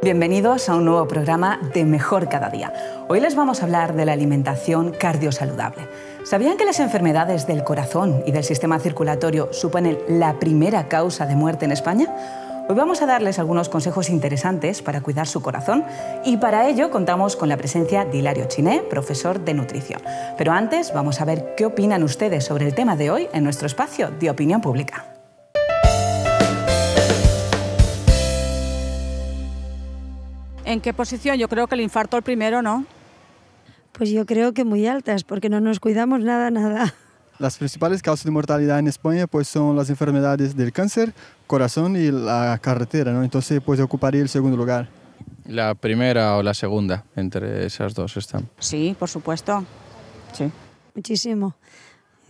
Bienvenidos a un nuevo programa de Mejor Cada Día Hoy les vamos a hablar de la alimentación cardiosaludable. ¿Sabían que las enfermedades del corazón y del sistema circulatorio suponen la primera causa de muerte en España? Hoy vamos a darles algunos consejos interesantes para cuidar su corazón y para ello contamos con la presencia de Hilario Chiné, profesor de nutrición. Pero antes vamos a ver qué opinan ustedes sobre el tema de hoy en nuestro espacio de opinión pública. ¿En qué posición? Yo creo que el infarto el primero, ¿no? Pues yo creo que muy altas, porque no nos cuidamos nada, nada. Las principales causas de mortalidad en España pues, son las enfermedades del cáncer, corazón y la carretera, ¿no? Entonces, pues ocuparía el segundo lugar. La primera o la segunda, entre esas dos están. Sí, por supuesto. Sí. Muchísimo.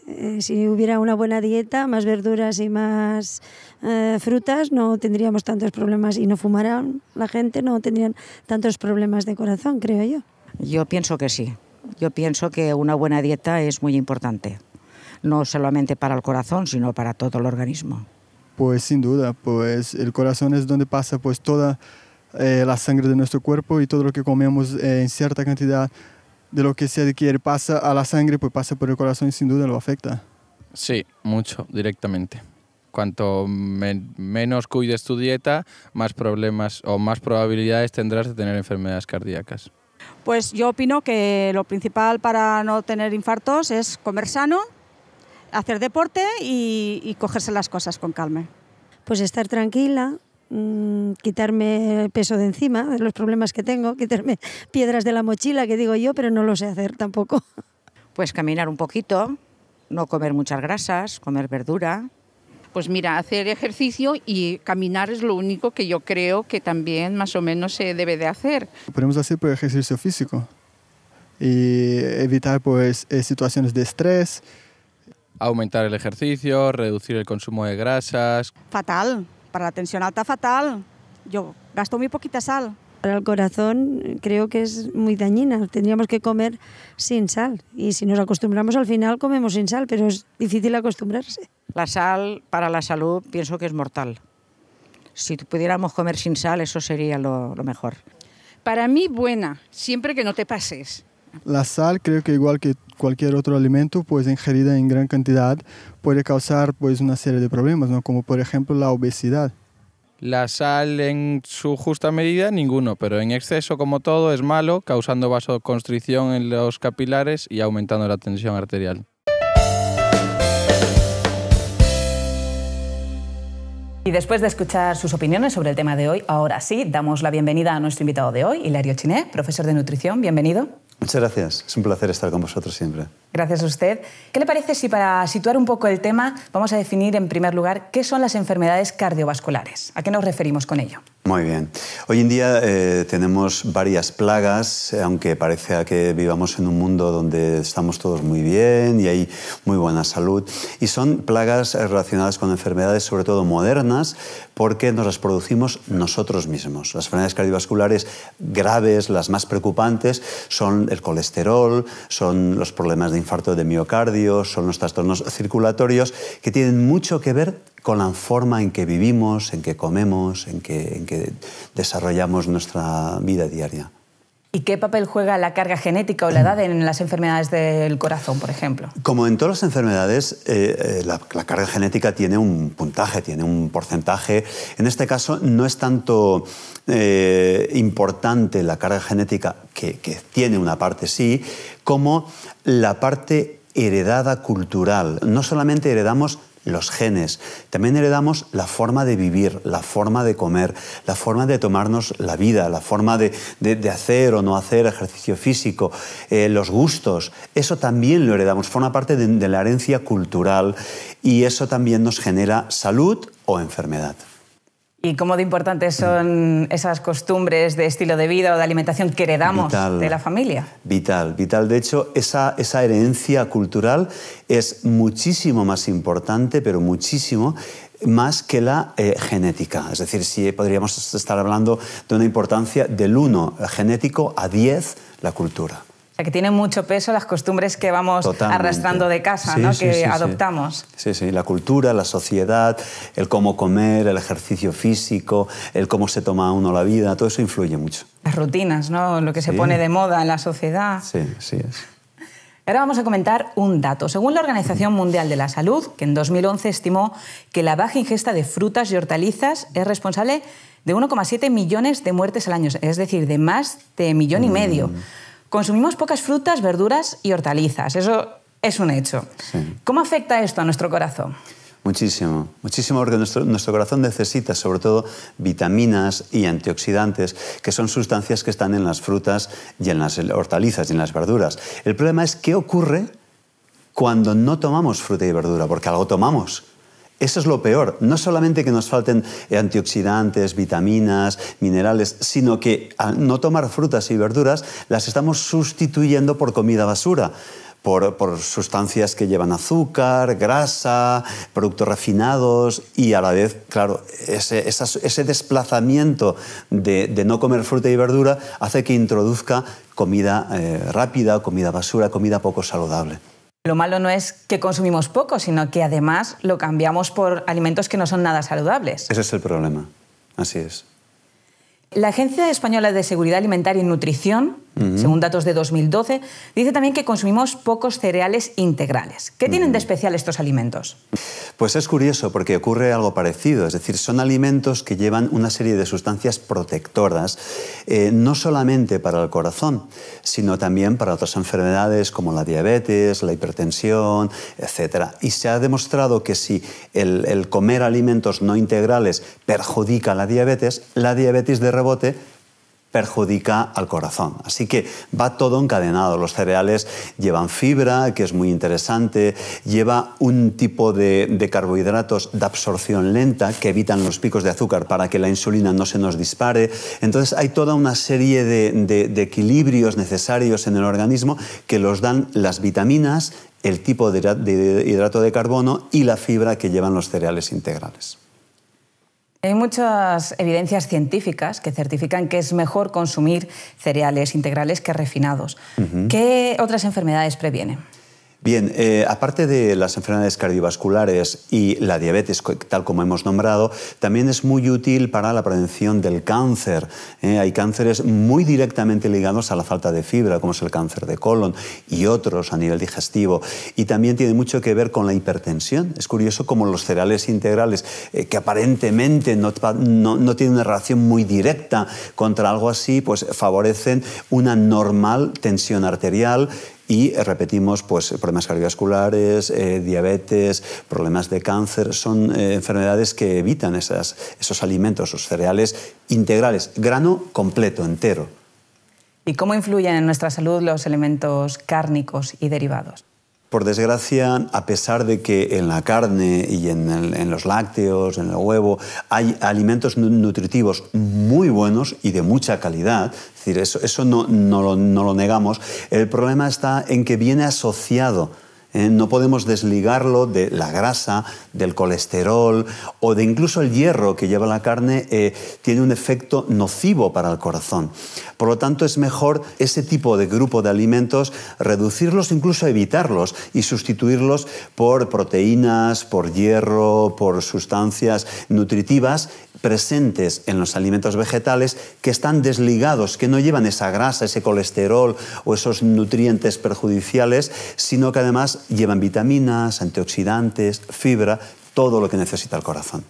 Eh, si hubiera una buena dieta, más verduras y más eh, frutas, no tendríamos tantos problemas y no fumaran la gente, no tendrían tantos problemas de corazón, creo yo. Yo pienso que sí. Yo pienso que una buena dieta es muy importante, no solamente para el corazón, sino para todo el organismo. Pues sin duda, pues el corazón es donde pasa pues toda eh, la sangre de nuestro cuerpo y todo lo que comemos eh, en cierta cantidad de lo que se adquiere pasa a la sangre, pues pasa por el corazón y sin duda lo afecta. Sí, mucho, directamente. Cuanto menos cuides tu dieta, más problemas o más probabilidades tendrás de tener enfermedades cardíacas. Pues yo opino que lo principal para no tener infartos es comer sano, hacer deporte y, cogerse las cosas con calma. Pues estar tranquila, mm, quitarme peso de encima, de los problemas que tengo, quitarme piedras de la mochila, que digo yo, pero no lo sé hacer tampoco. Pues caminar un poquito, no comer muchas grasas, comer verdura, pues mira, hacer ejercicio y caminar es lo único que yo creo que también más o menos se debe de hacer. Podemos hacer por pues, ejercicio físico y evitar pues eh, situaciones de estrés. Aumentar el ejercicio, reducir el consumo de grasas. Fatal, para la tensión alta fatal. Yo gasto muy poquita sal para el corazón creo que es muy dañina. Tendríamos que comer sin sal. Y si nos acostumbramos al final, comemos sin sal, pero es difícil acostumbrarse. La sal para la salud pienso que es mortal. Si pudiéramos comer sin sal, eso sería lo, mejor. Para mí, buena, siempre que no te pases. La sal creo que igual que cualquier otro alimento, pues ingerida en gran cantidad, puede causar pues una serie de problemas, ¿no? como por ejemplo la obesidad. La sal en su justa medida, ninguno, pero en exceso, como todo, es malo, causando vasoconstricción en los capilares y aumentando la tensión arterial. Y después de escuchar sus opiniones sobre el tema de hoy, ahora sí, damos la bienvenida a nuestro invitado de hoy, Hilario Chiné, profesor de nutrición. Bienvenido. Muchas gracias. Es un placer estar con vosotros siempre. Gracias a usted. ¿Qué le parece si para situar un poco el tema vamos a definir en primer lugar qué son las enfermedades cardiovasculares? ¿A qué nos referimos con ello? Muy bien. Hoy en día eh, tenemos varias plagas, eh, aunque parece que vivamos en un mundo donde estamos todos muy bien y hay muy buena salud. Y son plagas eh, relacionadas con enfermedades, sobre todo modernas, porque nos las producimos nosotros mismos. Las enfermedades cardiovasculares graves, las más preocupantes, son el colesterol, son los problemas de infarto de miocardio, son los trastornos circulatorios, que tienen mucho que ver con la forma en que vivimos, en que comemos, en que, en que desarrollamos nuestra vida diaria. ¿Y qué papel juega la carga genética o la edad en las enfermedades del corazón, por ejemplo? Como en todas las enfermedades, eh, eh, la, carga genética tiene un puntaje, tiene un porcentaje. En este caso, no es tanto eh, importante la carga genética, que tiene una parte sí, como la parte heredada cultural. No solamente heredamos los genes. También heredamos la forma de vivir, la forma de comer, la forma de tomarnos la vida, la forma de, hacer o no hacer ejercicio físico, eh, los gustos. Eso también lo heredamos, forma parte de la herencia cultural y eso también nos genera salud o enfermedad. ¿Y cómo de importantes mm. son esas costumbres de estilo de vida o de alimentación que heredamos de la familia? Vital, vital. De hecho, esa, herencia cultural es muchísimo más importante, pero muchísimo, más que la eh, genética. Es decir, si podríamos estar hablando de una importancia del 1 genético a 10 la cultura que tiene mucho peso las costumbres que vamos arrastrando de casa, ¿no? que adoptamos. Sí. sí, la cultura, la sociedad, el cómo comer, el ejercicio físico, el cómo se toma uno la vida, todo eso influye mucho. Las rutinas, ¿no? lo que se pone de moda en la sociedad. Sí, sí es. Ahora vamos a comentar un dato. Según la Organización Mundial de la Salud, que en 2011 estimó que la baja ingesta de frutas y hortalizas es responsable de 1,7 millones de muertes al año, es decir, de más de millón y mm. medio. Consumimos pocas frutas, verduras y hortalizas. Eso es un hecho. ¿Cómo afecta esto a nuestro corazón? Muchísimo, muchísimo porque nuestro, nuestro, corazón necesita sobre todo vitaminas y antioxidantes, que son sustancias que están en las frutas y en las hortalizas y en las verduras. El problema es qué ocurre cuando no tomamos fruta y verdura, porque algo tomamos eso es lo peor. No solamente que nos falten eh, antioxidantes, vitaminas, minerales, sino que al no tomar frutas y verduras las estamos sustituyendo por comida basura. Por, sustancias que llevan azúcar, grasa, productos refinados y a la vez, claro, ese, desplazamiento de, no comer fruta y verdura hace que introduzca comida eh, rápida, comida basura, comida poco saludable. Lo malo no es que consumimos poco, sino que además lo cambiamos por alimentos que no son nada saludables. Ese es el problema. Así es. La Agencia Española de Seguridad Alimentaria y Nutrición según datos de 2012. Dice también que consumimos pocos cereales integrales. ¿Qué tienen de especial estos alimentos? Pues es curioso porque ocurre algo parecido, es decir, son alimentos que llevan una serie de sustancias protectoras, eh, no solamente para el corazón, sino también para otras enfermedades como la diabetes, la hipertensión, etc. Y se ha demostrado que si el comer alimentos no integrales perjudica la diabetes, la diabetes de rebote perjudica al corazón. Así que va todo encadenado. Los cereales llevan fibra, que es muy interesante, lleva un tipo de, carbohidratos de absorción lenta que evitan los picos de azúcar para que la insulina no se nos dispare. Entonces hay toda una serie de equilibrios necesarios en el organismo que los dan las vitaminas, el tipo de hidrato de carbono y la fibra que llevan los cereales integrales. Hay muchas evidencias científicas que certifican que es mejor consumir cereales integrales que refinados. ¿Qué otras enfermedades previene? Bien, eh, aparte de las enfermedades cardiovasculares y la diabetes, tal como hemos nombrado, también es muy útil para la prevención del cáncer. ¿eh? hay cánceres muy directamente ligados a la falta de fibra, como es el cáncer de colon y otros a nivel digestivo. Y también tiene mucho que ver con la hipertensión. Es curioso como los cereales integrales, eh, que aparentemente no, no tienen una relación muy directa contra algo así, pues favorecen una normal tensión arterial y repetimos pues, problemas cardiovasculares, eh, diabetes, problemas de cáncer, son eh, enfermedades que evitan esos alimentos, esos cereales integrales, grano completo, entero. ¿Y cómo influyen en nuestra salud los elementos cárnicos y derivados? Por desgracia, a pesar de que en la carne y en, los lácteos, en el huevo, hay alimentos nutritivos muy buenos y de mucha calidad, es decir, eso, no lo negamos, el problema está en que viene asociado eh, no podemos desligarlo de la grasa, del colesterol o de incluso el hierro que lleva la carne eh, tiene un efecto nocivo para el corazón. Por lo tanto, es mejor ese tipo de grupo de alimentos reducirlos, incluso evitarlos y sustituirlos por proteínas, por hierro, por sustancias nutritivas presentes en los alimentos vegetales que están desligados, que no llevan esa grasa, ese colesterol o esos nutrientes perjudiciales, sino que además llevan vitaminas, antioxidantes, fibra, todo lo que necesita el corazón.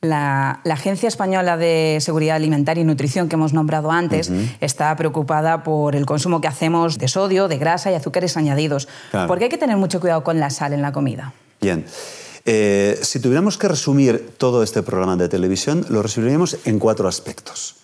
La, Agencia Española de Seguridad Alimentaria y Nutrición que hemos nombrado antes está preocupada por el consumo que hacemos de sodio, de grasa y azúcares añadidos. ¿Por Porque hay que tener mucho cuidado con la sal en la comida. Bien. Eh, si tuviéramos que resumir todo este programa de televisión, lo resumiríamos en cuatro aspectos.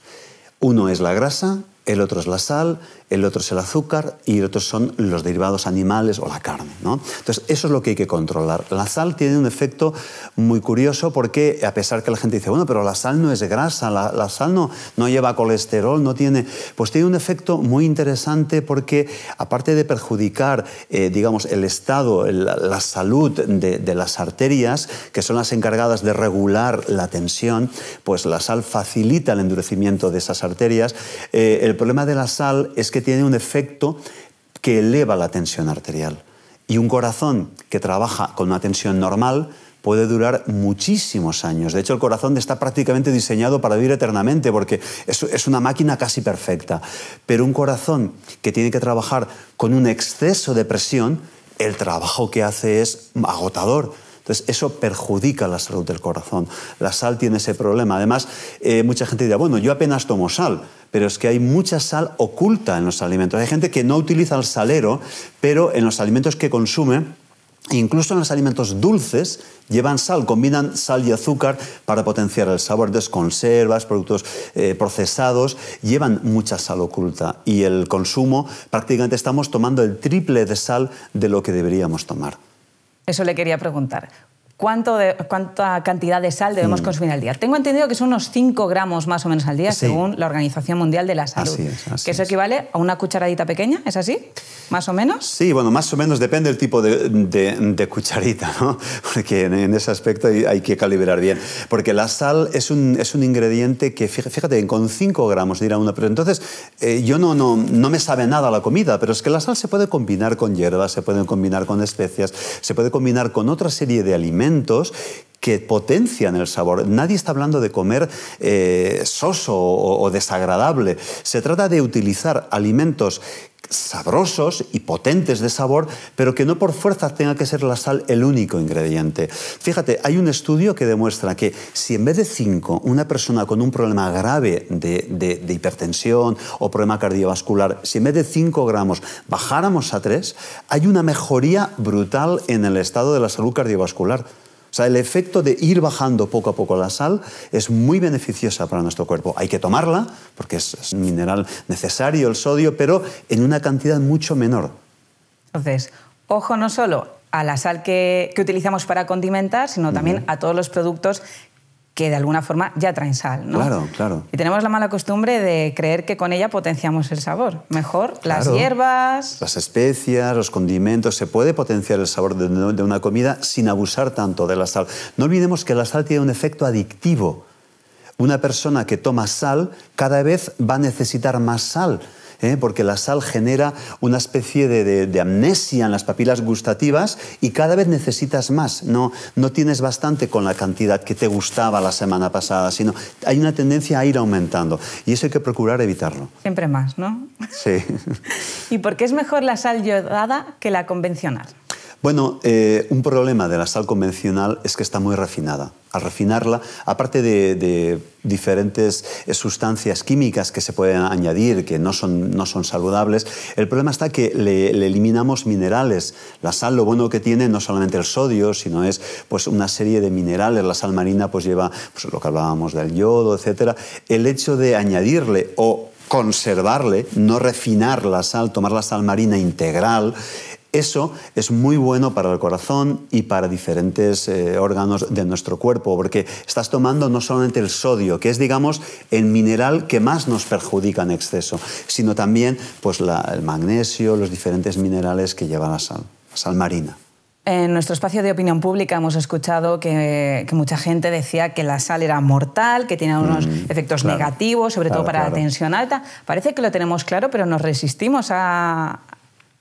Uno es la grasa, el otro es la sal, el otro es el azúcar y el otro son los derivados animales o la carne. Entonces, eso es lo que hay que controlar. La sal tiene un efecto muy curioso porque, a pesar que la gente dice, bueno, pero la sal no es grasa, la, sal no, no lleva colesterol, no tiene... Pues tiene un efecto muy interesante porque, aparte de perjudicar, eh, digamos, el estado, la salud de, las arterias, que son las encargadas de regular la tensión, pues la sal facilita el endurecimiento de esas arterias. Eh, el problema de la sal es que tiene un efecto que eleva la tensión arterial. Y un corazón que trabaja con una tensión normal puede durar muchísimos años. De hecho, el corazón está prácticamente diseñado para vivir eternamente, porque es, una máquina casi perfecta. Pero un corazón que tiene que trabajar con un exceso de presión, el trabajo que hace es agotador. Entonces, eso perjudica la salud del corazón. La sal tiene ese problema. Además, eh, mucha gente dirá, bueno, yo apenas tomo sal, pero es que hay mucha sal oculta en los alimentos. Hay gente que no utiliza el salero, pero en los alimentos que consume, Incluso en los alimentos dulces llevan sal, combinan sal y azúcar para potenciar el sabor. de conservas, productos eh, procesados, llevan mucha sal oculta. Y el consumo, prácticamente estamos tomando el triple de sal de lo que deberíamos tomar. Eso le quería preguntar cuánto cuánta cantidad de sal debemos hmm. consumir al día. Tengo entendido que son unos 5 gramos más o menos al día, según la Organización Mundial de la Salud. que eso equivale a una cucharadita pequeña, ¿es así? ¿Más o menos? Sí, bueno, más o menos depende del tipo de, cucharita, ¿no? Porque en, ese aspecto hay que calibrar bien. Porque la sal es un, es un ingrediente que, fíjate, con 5 gramos dirá uno. pero Entonces, eh, yo no, no, no me sabe nada la comida, pero es que la sal se puede combinar con hierbas, se puede combinar con especias, se puede combinar con otra serie de alimentos elementos que potencian el sabor. Nadie está hablando de comer eh, soso o, desagradable. Se trata de utilizar alimentos sabrosos y potentes de sabor, pero que no por fuerza tenga que ser la sal el único ingrediente. Fíjate, hay un estudio que demuestra que si en vez de 5 una persona con un problema grave de, de, hipertensión o problema cardiovascular, si en vez de 5 gramos bajáramos a 3, hay una mejoría brutal en el estado de la salud cardiovascular. O sea, el efecto de ir bajando poco a poco la sal es muy beneficiosa para nuestro cuerpo. Hay que tomarla porque es un mineral necesario, el sodio, pero en una cantidad mucho menor. Entonces, ojo no solo a la sal que, utilizamos para condimentar, sino también a todos los productos que de alguna forma ya traen sal. Claro, claro. Y tenemos la mala costumbre de creer que con ella potenciamos el sabor. Mejor las hierbas. Las especias, los condimentos. Se puede potenciar el sabor de una comida sin abusar tanto de la sal. No olvidemos que la sal tiene un efecto adictivo. Una persona que toma sal cada vez va a necesitar más sal ¿eh? porque la sal genera una especie de, amnesia en las papilas gustativas y cada vez necesitas más. No, tienes bastante con la cantidad que te gustaba la semana pasada, sino hay una tendencia a ir aumentando y eso hay que procurar evitarlo. Siempre más, ¿no? Sí. ¿Y por qué es mejor la sal yodada que la convencional? Bueno, eh, un problema de la sal convencional es que está muy refinada. Al refinarla, aparte de, diferentes eh, sustancias químicas que se pueden añadir, que no son, no son saludables, el problema está que le, eliminamos minerales. La sal, lo bueno que tiene, no solamente el sodio, sino es pues, una serie de minerales. La sal marina pues, lleva pues, lo que hablábamos del yodo, etc. El hecho de añadirle o conservarle, no refinar la sal, tomar la sal marina integral, eso es muy bueno para el corazón y para diferentes eh, órganos de nuestro cuerpo, porque estás tomando no solamente el sodio, que es, digamos, el mineral que más nos perjudica en exceso, sino también pues, el magnesio, los diferentes minerales que lleva la sal, la sal marina. En nuestro espacio de opinión pública hemos escuchado que, mucha gente decía que la sal era mortal, que tenía unos mm, efectos negativos, sobre todo para la tensión alta. Parece que lo tenemos claro, pero nos resistimos a,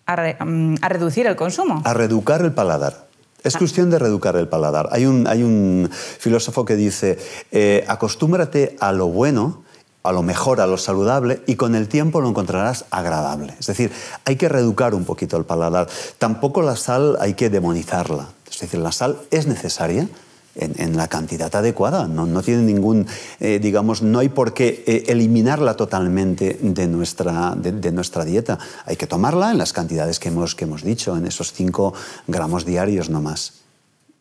Mm, a, reducir el consumo. A reeducar el paladar. Es ah. cuestión de reeducar el paladar. Hay un, filósofo que dice, eh, acostúmbrate a lo bueno, a lo mejor, a lo saludable, y con el tiempo lo encontrarás agradable. Es decir, hay que reeducar un poquito el paladar. Tampoco la sal hay que demonizarla. Es decir, la sal es necesaria, en, la cantidad adecuada. No, tiene ningún, eh, digamos, no hay por qué eh, eliminarla totalmente de nuestra, de, nuestra dieta. Hay que tomarla en las cantidades que hemos, que hemos dicho, en esos 5 gramos diarios no más.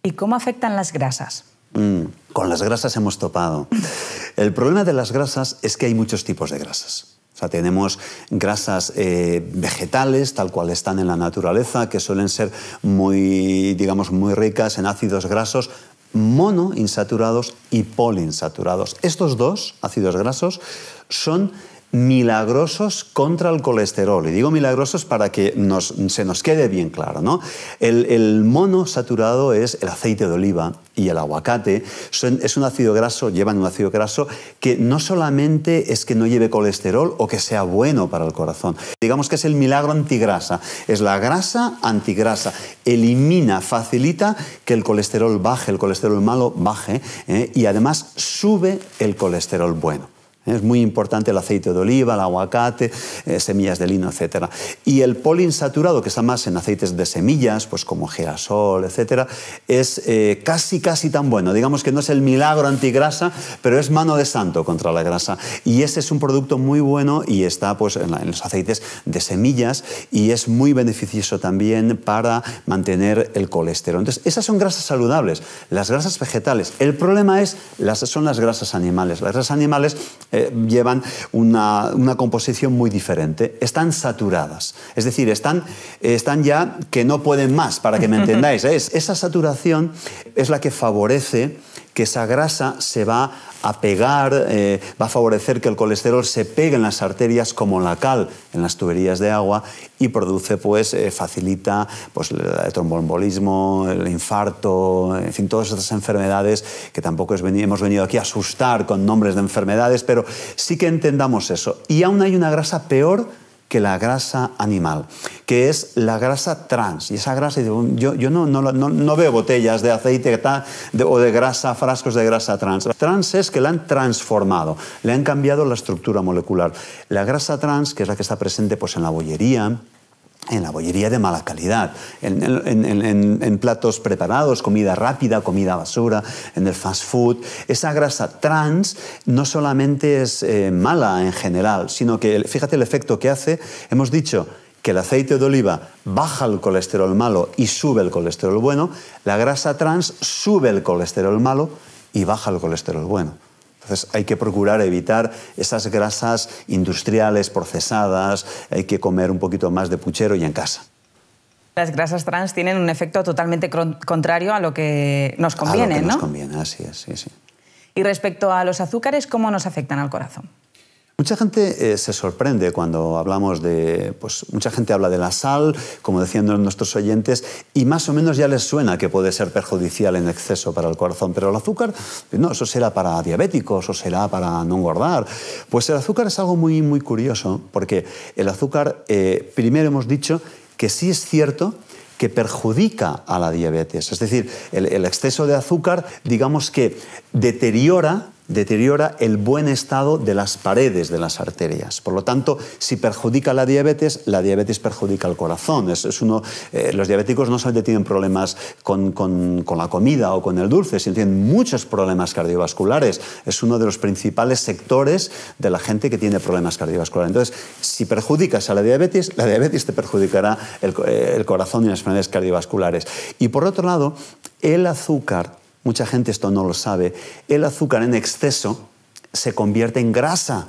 ¿Y cómo afectan las grasas? Mm, con las grasas hemos topado. El problema de las grasas es que hay muchos tipos de grasas. tenemos grasas eh, vegetales, tal cual están en la naturaleza, que suelen ser muy, digamos, muy ricas en ácidos grasos, monoinsaturados y polinsaturados. Estos dos ácidos grasos son milagrosos contra el colesterol. Y digo milagrosos para que se nos quede bien claro. ¿no? El, el, mono saturado es el aceite de oliva y el aguacate. es un ácido graso, llevan un ácido graso que no solamente es que no lleve colesterol o que sea bueno para el corazón. Digamos que es el milagro antigrasa. Es la grasa antigrasa. Elimina, facilita que el colesterol baje, el colesterol malo baje ¿eh? y además sube el colesterol bueno. Es muy importante el aceite de oliva, el aguacate, eh, semillas de lino, etc. Y el poliinsaturado, que está más en aceites de semillas, pues como girasol, etc., es eh, casi, casi tan bueno. Digamos que no es el milagro antigrasa, pero es mano de santo contra la grasa. Y ese es un producto muy bueno y está pues, en, los aceites de semillas y es muy beneficioso también para mantener el colesterol. Entonces, esas son grasas saludables, las grasas vegetales. El problema es, las, son las grasas animales. Las grasas animales eh, llevan una, composición muy diferente. Están saturadas, es decir, están, están ya que no pueden más, para que me entendáis. ¿eh? Esa saturación es la que favorece que esa grasa se va a pegar, eh, va a favorecer que el colesterol se pegue en las arterias como la cal en las tuberías de agua y produce, pues, eh, facilita pues, el trombolismo, el infarto, en fin, todas esas enfermedades que tampoco es, hemos venido aquí a asustar con nombres de enfermedades, pero sí que entendamos eso. Y aún hay una grasa peor que la grasa animal, que es la grasa trans. Y esa grasa, yo, yo no, no, no, veo botellas de aceite o de grasa, frascos de grasa trans. Trans es que la han transformado, le han cambiado la estructura molecular. La grasa trans, que es la que está presente pues, en la bollería, en la bollería de mala calidad, en, platos preparados, comida rápida, comida basura, en el fast food. Esa grasa trans no solamente es eh, mala en general, sino que fíjate el efecto que hace. Hemos dicho que el aceite de oliva baja el colesterol malo y sube el colesterol bueno, la grasa trans sube el colesterol malo y baja el colesterol bueno. Entonces hay que procurar evitar esas grasas industriales, procesadas, hay que comer un poquito más de puchero y en casa. Las grasas trans tienen un efecto totalmente contrario a lo que nos conviene, ¿no? Nos conviene, así sí, sí. Y respecto a los azúcares, ¿cómo nos afectan al corazón? Mucha gente eh, se sorprende cuando hablamos de, pues mucha gente habla de la sal, como decían nuestros oyentes, y más o menos ya les suena que puede ser perjudicial en exceso para el corazón, pero el azúcar, no, eso será para diabéticos o será para no engordar. Pues el azúcar es algo muy, muy curioso, porque el azúcar, eh, primero hemos dicho que sí es cierto que perjudica a la diabetes, es decir, el, el exceso de azúcar, digamos que deteriora deteriora el buen estado de las paredes de las arterias. Por lo tanto, si perjudica la diabetes, la diabetes perjudica el corazón. Es, eh, los diabéticos no solamente tienen problemas con, la comida o con el dulce, sino tienen muchos problemas cardiovasculares. Es uno de los principales sectores de la gente que tiene problemas cardiovasculares. Entonces, si perjudicas a la diabetes, la diabetes te perjudicará el, eh, el corazón y las enfermedades cardiovasculares. Y por otro lado, el azúcar mucha gente esto no lo sabe, el azúcar en exceso se convierte en grasa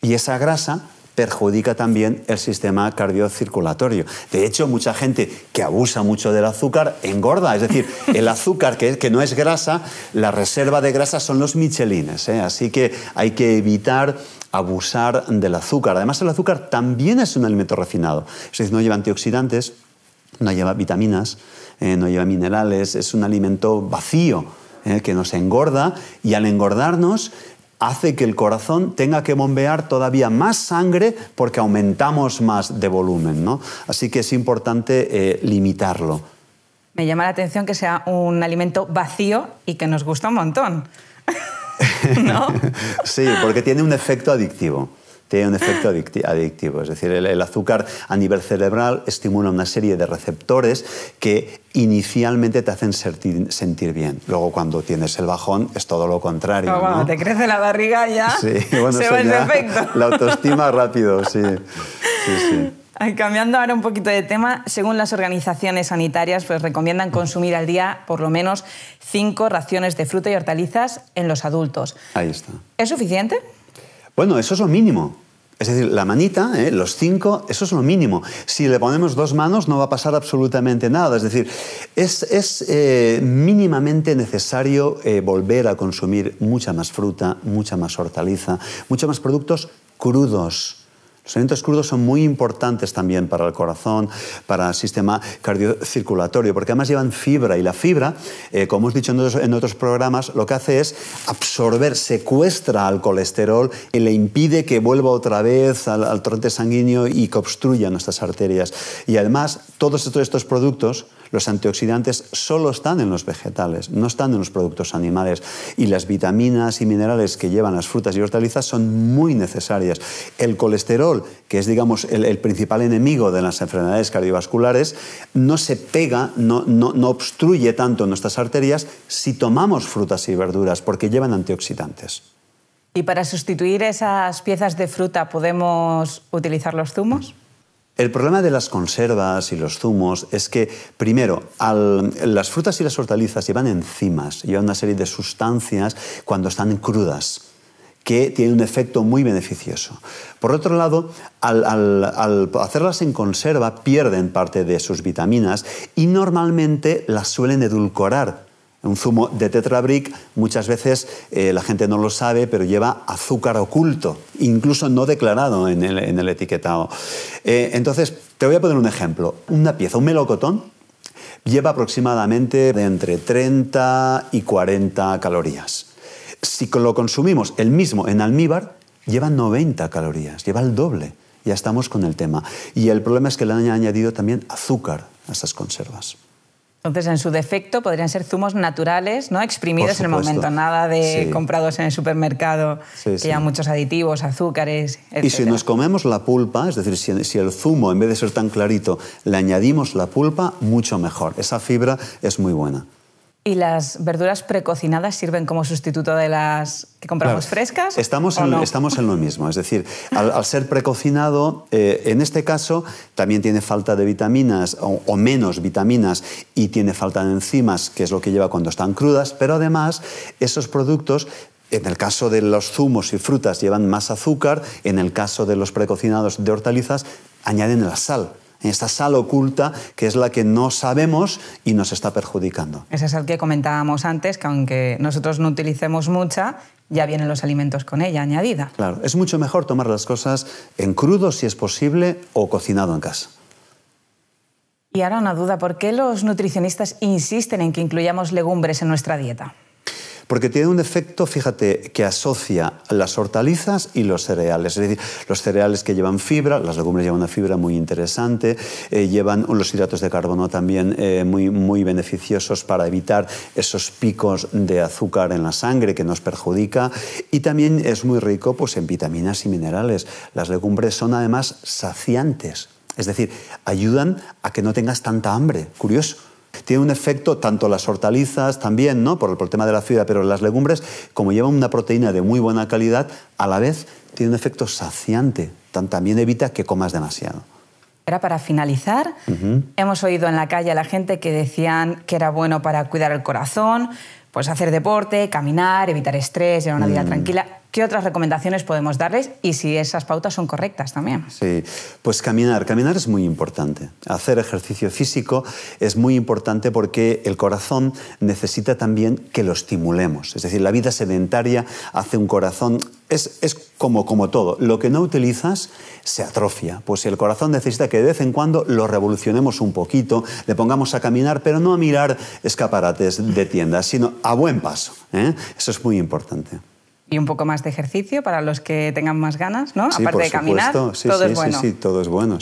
y esa grasa perjudica también el sistema cardiocirculatorio. De hecho, mucha gente que abusa mucho del azúcar engorda. Es decir, el azúcar que, no es grasa, la reserva de grasa son los michelines. ¿eh? Así que hay que evitar abusar del azúcar. Además, el azúcar también es un alimento refinado. Es decir, no lleva antioxidantes, no lleva vitaminas, eh, no lleva minerales, es un alimento vacío eh, que nos engorda y al engordarnos hace que el corazón tenga que bombear todavía más sangre porque aumentamos más de volumen. Así que es importante eh, limitarlo. Me llama la atención que sea un alimento vacío y que nos gusta un montón. ¿No? sí, porque tiene un efecto adictivo tiene un efecto adictivo. Es decir, el, azúcar a nivel cerebral estimula una serie de receptores que inicialmente te hacen sentir, bien. Luego, cuando tienes el bajón, es todo lo contrario. te crece la barriga ya sí, se va el efecto. La autoestima rápido, sí. cambiando ahora un poquito de tema, según las organizaciones sanitarias, pues recomiendan consumir al día por lo menos cinco raciones de fruta y hortalizas en los adultos. Ahí está. ¿Es suficiente? Bueno, eso es lo mínimo. Es decir, la manita, ¿eh? los cinco, eso es lo mínimo. Si le ponemos dos manos no va a pasar absolutamente nada. Es decir, es, eh, mínimamente necesario eh, volver a consumir mucha más fruta, mucha más hortaliza, muchos más productos crudos los alimentos crudos son muy importantes también para el corazón, para el sistema cardiocirculatorio, porque además llevan fibra y la fibra, eh, como hemos dicho en otros, programas, lo que hace es absorber, secuestra al colesterol y le impide que vuelva otra vez al, al torrente sanguíneo y que obstruya nuestras arterias. Y además, todos estos productos los antioxidantes solo están en los vegetales, no están en los productos animales. Y las vitaminas y minerales que llevan las frutas y hortalizas son muy necesarias. El colesterol, que es, digamos, el, principal enemigo de las enfermedades cardiovasculares, no se pega, no, no obstruye tanto nuestras arterias si tomamos frutas y verduras, porque llevan antioxidantes. ¿Y para sustituir esas piezas de fruta podemos utilizar los zumos? El problema de las conservas y los zumos es que, primero, las frutas y las hortalizas llevan enzimas, llevan una serie de sustancias cuando están crudas que tienen un efecto muy beneficioso. Por otro lado, al, hacerlas en conserva pierden parte de sus vitaminas y normalmente las suelen edulcorar un zumo de tetrabric muchas veces eh, la gente no lo sabe, pero lleva azúcar oculto, incluso no declarado en el, etiquetado. Eh, entonces, te voy a poner un ejemplo. Una pieza, un melocotón, lleva aproximadamente entre 30 y 40 calorías. Si lo consumimos el mismo en almíbar, lleva 90 calorías, lleva el doble. Ya estamos con el tema. Y el problema es que le han añadido también azúcar a esas conservas. Entonces, en su defecto, podrían ser zumos naturales, ¿no? exprimidos en el momento, nada de comprados en el supermercado, que ya muchos aditivos, azúcares, etc. Y si nos comemos la pulpa, es decir, si, si el zumo, en vez de ser tan clarito, le añadimos la pulpa, mucho mejor. Esa fibra es muy buena. ¿Y las verduras precocinadas sirven como sustituto de las que compramos frescas? Estamos, en, lo mismo. Es decir, al, ser precocinado, eh, en este caso también tiene falta de vitaminas o, menos vitaminas y tiene falta de enzimas, que es lo que lleva cuando están crudas, pero además esos productos... En el caso de los zumos y frutas llevan más azúcar, en el caso de los precocinados de hortalizas añaden la sal esta sal oculta que es la que no sabemos y nos está perjudicando. Ese es el que comentábamos antes, que aunque nosotros no utilicemos mucha, ya vienen los alimentos con ella añadida. Claro, es mucho mejor tomar las cosas en crudo si es posible o cocinado en casa. Y ahora una duda, ¿por qué los nutricionistas insisten en que incluyamos legumbres en nuestra dieta? Porque tiene un efecto, fíjate, que asocia las hortalizas y los cereales. Es decir, los cereales que llevan fibra, las legumbres llevan una fibra muy interesante, eh, llevan los hidratos de carbono también eh, muy, muy beneficiosos para evitar esos picos de azúcar en la sangre que nos perjudica. Y también es muy rico pues, en vitaminas y minerales. Las legumbres son además saciantes. Es decir, ayudan a que no tengas tanta hambre. Curioso. Tiene un efecto tanto las hortalizas también, ¿no? por, el tema de la fibra, pero las legumbres, como llevan una proteína de muy buena calidad, a la vez tiene un efecto saciante. También evita que comas demasiado. Era para finalizar. Hemos oído en la calle a la gente que decían que era bueno para cuidar el corazón, pues hacer deporte, caminar, evitar estrés, llevar una vida mm. tranquila. ¿Qué otras recomendaciones podemos darles y si esas pautas son correctas también? Sí, pues caminar. Caminar es muy importante. Hacer ejercicio físico es muy importante porque el corazón necesita también que lo estimulemos. Es decir, la vida sedentaria hace un corazón es, es, como, como todo. Lo que no utilizas se atrofia. Pues el corazón necesita que de vez en cuando lo revolucionemos un poquito, le pongamos a caminar, pero no a mirar escaparates de tiendas, sino a buen paso. ¿eh? Eso es muy importante y un poco más de ejercicio para los que tengan más ganas, ¿no? Aparte de caminar, sí, todo sí, es bueno. Sí, sí, todo es bueno.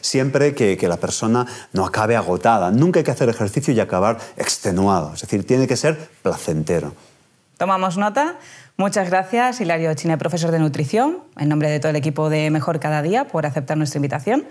Siempre que, que, la persona no acabe agotada. Nunca hay que hacer ejercicio y acabar extenuado. Es decir, tiene que ser placentero. Tomamos nota. Muchas gracias, Hilario Chine, profesor de nutrición, en nombre de todo el equipo de Mejor Cada Día, por aceptar nuestra invitación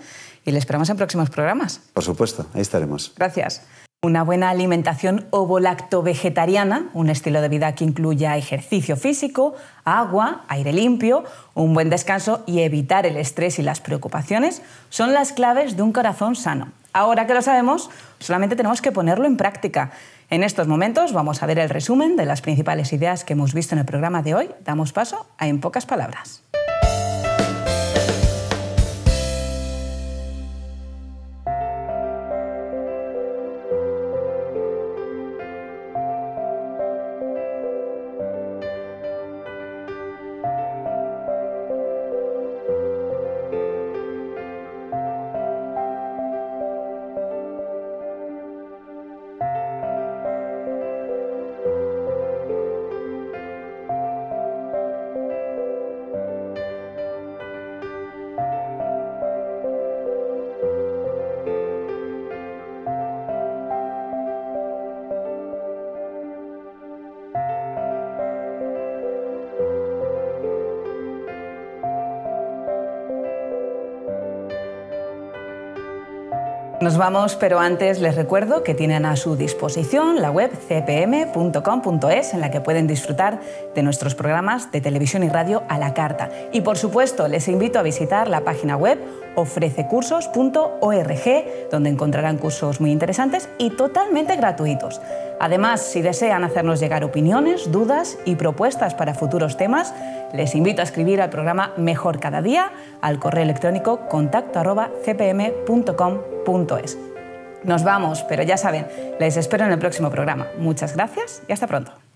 y le esperamos en próximos programas. Por supuesto, ahí estaremos. Gracias. Una buena alimentación ovo-lacto-vegetariana, un estilo de vida que incluya ejercicio físico, agua, aire limpio, un buen descanso y evitar el estrés y las preocupaciones son las claves de un corazón sano. Ahora que lo sabemos, solamente tenemos que ponerlo en práctica. En estos momentos vamos a ver el resumen de las principales ideas que hemos visto en el programa de hoy. Damos paso a En pocas palabras. Nos vamos, pero antes les recuerdo que tienen a su disposición la web cpm.com.es en la que pueden disfrutar de nuestros programas de televisión y radio a la carta. Y por supuesto, les invito a visitar la página web ofrececursos.org, donde encontrarán cursos muy interesantes y totalmente gratuitos. Además, si desean hacernos llegar opiniones, dudas y propuestas para futuros temas, les invito a escribir al programa Mejor Cada Día al correo electrónico contacto.cpm.com.es. Nos vamos, pero ya saben, les espero en el próximo programa. Muchas gracias y hasta pronto.